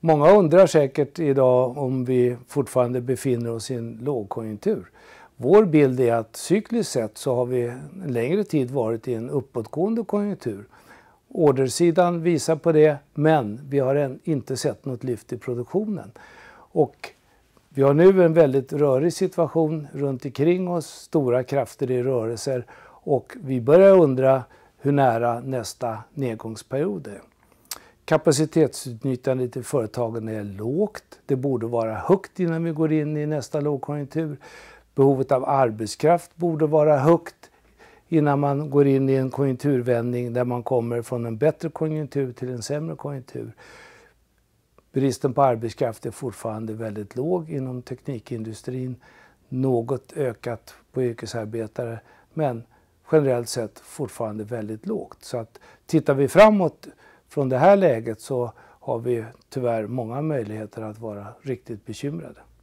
Många undrar säkert idag om vi fortfarande befinner oss i en lågkonjunktur. Vår bild är att cykliskt sett så har vi en längre tid varit i en uppåtgående konjunktur. Ordersidan visar på det, men vi har än inte sett något lyft i produktionen. Och vi har nu en väldigt rörig situation runt omkring oss, stora krafter i rörelser och vi börjar undra hur nära nästa nedgångsperiod är. Kapacitetsutnyttjandet i företagen är lågt. Det borde vara högt innan vi går in i nästa lågkonjunktur. Behovet av arbetskraft borde vara högt innan man går in i en konjunkturvändning där man kommer från en bättre konjunktur till en sämre konjunktur. Bristen på arbetskraft är fortfarande väldigt låg inom teknikindustrin. Något ökat på yrkesarbetare, men generellt sett fortfarande väldigt lågt. Så att tittar vi framåt från det här läget så har vi tyvärr många möjligheter att vara riktigt bekymrade.